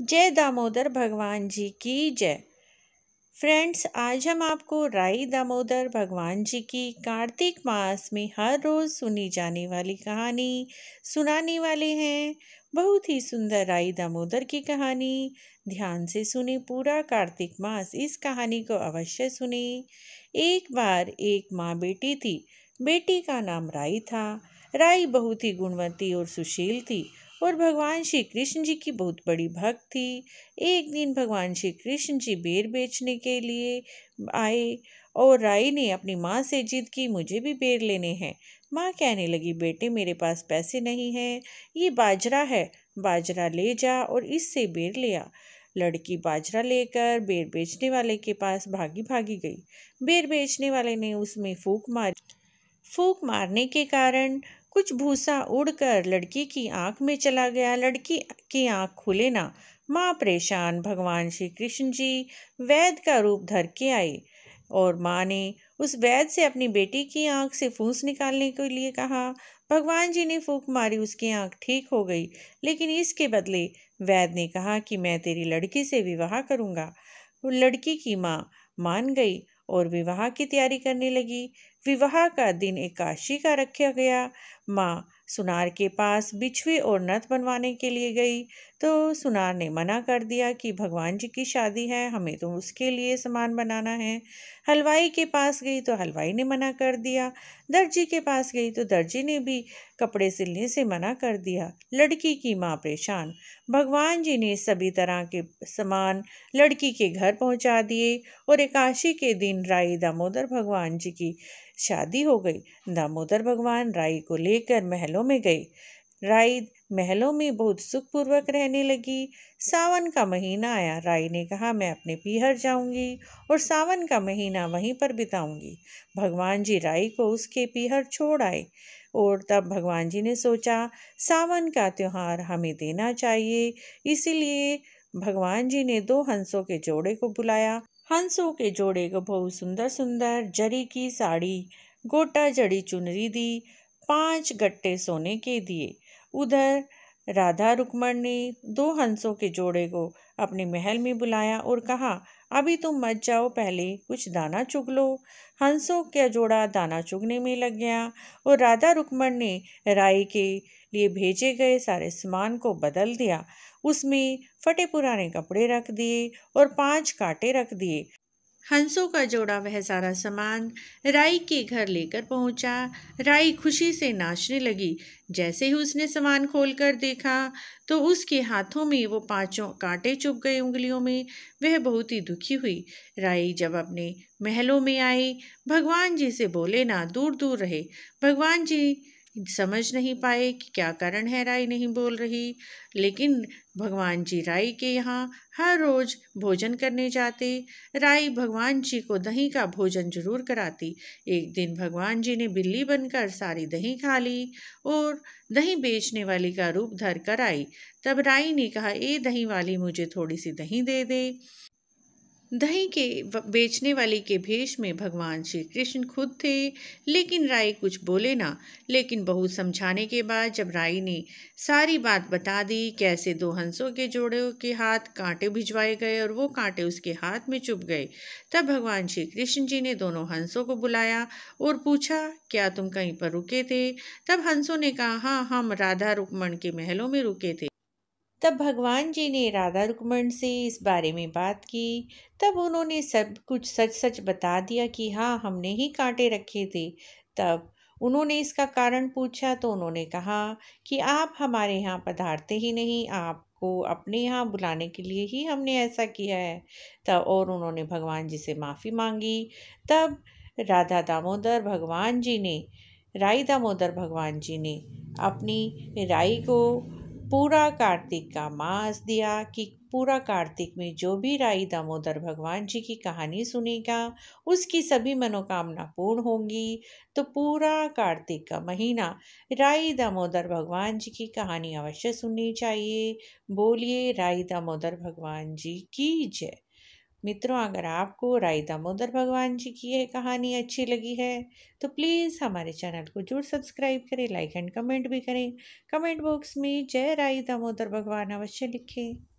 जय दामोदर भगवान जी की जय फ्रेंड्स आज हम आपको राई दामोदर भगवान जी की कार्तिक मास में हर रोज़ सुनी जाने वाली कहानी सुनाने वाले हैं बहुत ही सुंदर राई दामोदर की कहानी ध्यान से सुने पूरा कार्तिक मास इस कहानी को अवश्य सुने एक बार एक माँ बेटी थी बेटी का नाम राई था राई बहुत ही गुणवती और सुशील थी और भगवान श्री कृष्ण जी की बहुत बड़ी भक्त थी एक दिन भगवान श्री कृष्ण जी बेर बेचने के लिए आए और राय ने अपनी माँ से जिद की मुझे भी बेर लेने हैं माँ कहने लगी बेटे मेरे पास पैसे नहीं हैं ये बाजरा है बाजरा ले जा और इससे बेर ले आ लड़की बाजरा लेकर बेर बेचने वाले के पास भागी भागी गई बेर बेचने वाले ने उसमें फूक मार फूक मारने के कारण कुछ भूसा उड़कर लड़की की आंख में चला गया लड़की की आंख खुले ना माँ परेशान भगवान श्री कृष्ण जी वैद का रूप धर के आए और माँ ने उस वैद से अपनी बेटी की आंख से फूस निकालने के लिए कहा भगवान जी ने फूक मारी उसकी आंख ठीक हो गई लेकिन इसके बदले वैद ने कहा कि मैं तेरी लड़की से विवाह करूँगा लड़की की माँ मान गई और विवाह की तैयारी करने लगी विवाह का दिन एकादशी का रखा गया माँ सुनार के पास बिछवे और नथ बनवाने के लिए गई तो सुनार ने मना कर दिया कि भगवान जी की शादी है हमें तो उसके लिए सामान बनाना है हलवाई के पास गई तो हलवाई ने मना कर दिया दर्जी के पास गई तो दर्जी ने भी कपड़े सिलने से मना कर दिया लड़की की माँ परेशान भगवान जी ने सभी तरह के सामान लड़की के घर पहुँचा दिए और एकादशी के दिन राई दामोदर भगवान जी की शादी हो गई दामोदर भगवान राई को लेकर महलों में गई राई महलों में बहुत सुखपूर्वक रहने लगी सावन का महीना आया राई ने कहा मैं अपने पीहर जाऊंगी और सावन का महीना वहीं पर बिताऊंगी भगवान जी राई को उसके पीहर छोड़ आए और तब भगवान जी ने सोचा सावन का त्यौहार हमें देना चाहिए इसीलिए भगवान जी ने दो हंसों के जोड़े को बुलाया हंसों के जोड़े को बहुत सुंदर सुंदर जरी की साड़ी गोटा जड़ी चुनरी दी पांच गट्टे सोने के दिए उधर राधा रुकमण ने दो हंसों के जोड़े को अपने महल में बुलाया और कहा अभी तुम मत जाओ पहले कुछ दाना चुग लो हंसों का जोड़ा दाना चुगने में लग गया और राधा रुक्मण ने राय के लिए भेजे गए सारे सामान को बदल दिया उसमें फटे पुराने कपड़े रख दिए और पांच कांटे रख दिए हंसों का जोड़ा वह सारा सामान राई के घर लेकर पहुंचा राई खुशी से नाचने लगी जैसे ही उसने सामान खोलकर देखा तो उसके हाथों में वो पांचों कांटे चुभ गए उंगलियों में वह बहुत ही दुखी हुई राई जब अपने महलों में आई भगवान जी से बोले ना दूर दूर रहे भगवान जी समझ नहीं पाए कि क्या कारण है राय नहीं बोल रही लेकिन भगवान जी राय के यहाँ हर रोज भोजन करने जाते राय भगवान जी को दही का भोजन जरूर कराती एक दिन भगवान जी ने बिल्ली बनकर सारी दही खा ली और दही बेचने वाली का रूप धर कर आई तब राय ने कहा ए दही वाली मुझे थोड़ी सी दही दे दे दही के बेचने वाले के भेष में भगवान श्री कृष्ण खुद थे लेकिन राय कुछ बोले ना लेकिन बहुत समझाने के बाद जब राय ने सारी बात बता दी कैसे दो हंसों के जोड़े के हाथ कांटे भिजवाए गए और वो कांटे उसके हाथ में चुप गए तब भगवान श्री कृष्ण जी ने दोनों हंसों को बुलाया और पूछा क्या तुम कहीं पर रुके थे तब हंसों ने कहा हाँ हम राधा रुकमण के महलों में रुके थे तब भगवान जी ने राधा रुकमण से इस बारे में बात की तब उन्होंने सब कुछ सच सच बता दिया कि हाँ हमने ही कांटे रखे थे तब उन्होंने इसका कारण पूछा तो उन्होंने कहा कि आप हमारे यहाँ पधारते ही नहीं आपको अपने यहाँ बुलाने के लिए ही हमने ऐसा किया है तब और उन्होंने भगवान जी से माफ़ी मांगी तब राधा दामोदर भगवान जी ने राई दामोदर भगवान जी ने अपनी राई को पूरा कार्तिक का मास दिया कि पूरा कार्तिक में जो भी राई दामोदर भगवान जी की कहानी सुनेगा उसकी सभी मनोकामना पूर्ण होंगी तो पूरा कार्तिक का महीना राई दामोदर भगवान जी की कहानी अवश्य सुननी चाहिए बोलिए राई दामोदर भगवान जी की जय मित्रों अगर आपको राय दामोदर भगवान जी की यह कहानी अच्छी लगी है तो प्लीज़ हमारे चैनल को जरूर सब्सक्राइब करें लाइक एंड कमेंट भी करें कमेंट बॉक्स में जय राय दामोदर भगवान अवश्य लिखें